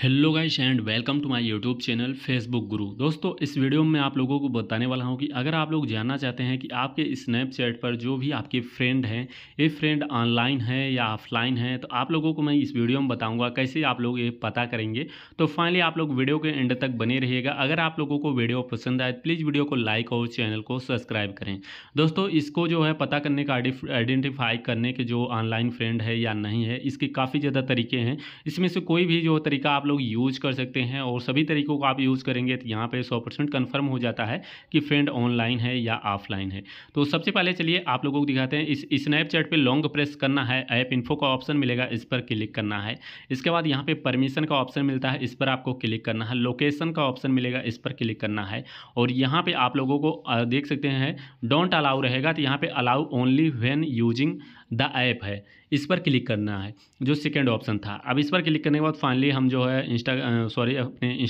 hello guys and welcome to my YouTube channel Facebook Guru दोस्तों इस video में मैं आप लोगों को बताने वाला हूं कि अगर आप लोग जानना चाहते हैं कि आपके स्नैपचैट पर जो भी आपके फ्रेंड हैं ये फ्रेंड ऑनलाइन है या ऑफलाइन है तो आप लोगों को मैं इस वीडियो में बताऊंगा कैसे आप लोग ये पता करेंगे तो फाइनली आप लोग वीडियो के एंड तक बने रहिएगा अगर आप लोगों को वीडियो पसंद आए प्लीज़ वीडियो को लाइक और चैनल को सब्सक्राइब करें दोस्तों इसको जो है पता करने का आइडेंटिफाई करने के जो ऑनलाइन फ्रेंड है या नहीं है इसके काफ़ी ज़्यादा तरीके हैं इसमें से कोई भी जो तरीका आप लोग यूज कर सकते हैं और सभी तरीकों को आप यूज़ करेंगे तो यहाँ पे 100 परसेंट कन्फर्म हो जाता है कि फ्रेंड ऑनलाइन है या ऑफलाइन है तो सबसे पहले चलिए आप लोगों को दिखाते हैं इस स्नैपचैट पर लॉन्ग प्रेस करना है ऐप इन्फो का ऑप्शन मिलेगा इस पर क्लिक करना है इसके बाद यहाँ परमिशन का ऑप्शन मिलता है इस पर आपको क्लिक करना है लोकेशन का ऑप्शन मिलेगा इस पर क्लिक करना है और यहाँ पर आप लोगों को देख सकते हैं डोंट अलाउ रहेगा तो यहाँ पर allow only when using the app है इस पर क्लिक करना है जो सेकेंड ऑप्शन था अब इस पर क्लिक करने के बाद फाइनली हम जो है है इंस्टा सॉरी अपने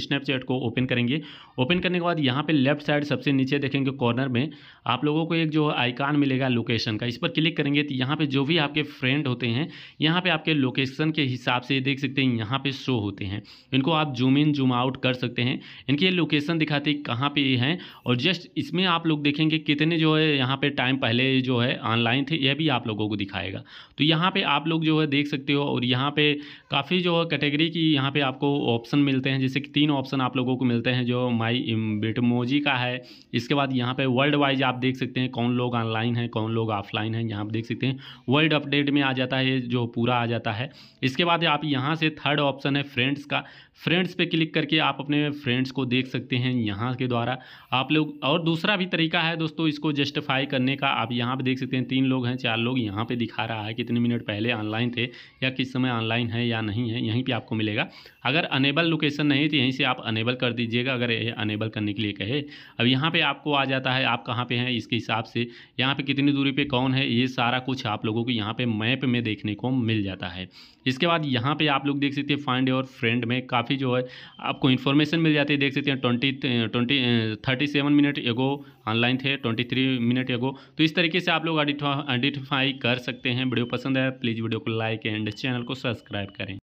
स्नैपचैट को ओपन करेंगे ओपन करने के बाद यहाँ पे लेफ्ट साइड सबसे नीचे देखेंगे कॉर्नर में आप लोगों को एक जो आइकान मिलेगा लोकेशन का इस पर क्लिक करेंगे तो यहाँ पे जो भी आपके फ्रेंड होते हैं यहाँ पे आपके लोकेशन के हिसाब से देख सकते हैं यहाँ पे शो होते हैं इनको आप जूम इन जूम आउट कर सकते हैं इनकी लोकेशन दिखाते कहाँ पे हैं और जस्ट इसमें आप लोग देखेंगे कितने जो है यहाँ पे टाइम पहले जो है ऑनलाइन थे यह भी आप लोगों को दिखाएगा तो यहाँ पे आप लोग जो है देख सकते हो और यहाँ पे काफ़ी जो है कैटेगरी की यहाँ पे आपको ऑप्शन मिलते हैं जैसे कि तीन ऑप्शन आप लोगों को मिलते हैं जो माई बिटमोजी का है इसके बाद यहाँ पे वर्ल्ड वाइज आप देख सकते हैं कौन लोग ऑनलाइन हैं कौन लोग ऑफलाइन हैं यहाँ पर देख सकते हैं वर्ल्ड अपडेट में आ जाता है जो पूरा आ जाता है इसके बाद आप यहाँ से थर्ड ऑप्शन है फ्रेंड्स का फ्रेंड्स पर क्लिक करके आप अपने फ्रेंड्स को देख सकते हैं यहाँ के द्वारा आप लोग और दूसरा भी तरीका है दोस्तों इसको जस्टिफाई करने का आप यहाँ पे देख सकते हैं तीन लोग हैं चार लोग यहाँ पर दिखा रहा है कितने मिनट पहले ऑनलाइन थे या किस समय ऑनलाइन है या नहीं है यहीं पर आपको मिलेगा मिलेगा अगर अनेबल लोकेशन नहीं तो यहीं से आप अनेबल कर दीजिएगा अगर ये अनेबल करने के लिए कहे अब यहाँ पे आपको आ जाता है आप कहाँ पे हैं इसके हिसाब से यहाँ पे कितनी दूरी पे कौन है ये सारा कुछ आप लोगों को यहाँ पे मैप में देखने को मिल जाता है इसके बाद यहाँ पे आप लोग देख सकते हैं फाइंड और फ्रेंड में काफ़ी जो है आपको इन्फॉर्मेशन मिल जाती है देख सकते हैं twenty twenty thirty seven minute ago online थे ट्वेंटी थ्री मिनट एगो तो इस तरीके से आप लोग आइडेंटिफाई कर सकते हैं वीडियो पसंद है प्लीज़ वीडियो को लाइक एंड चैनल को सब्सक्राइब करें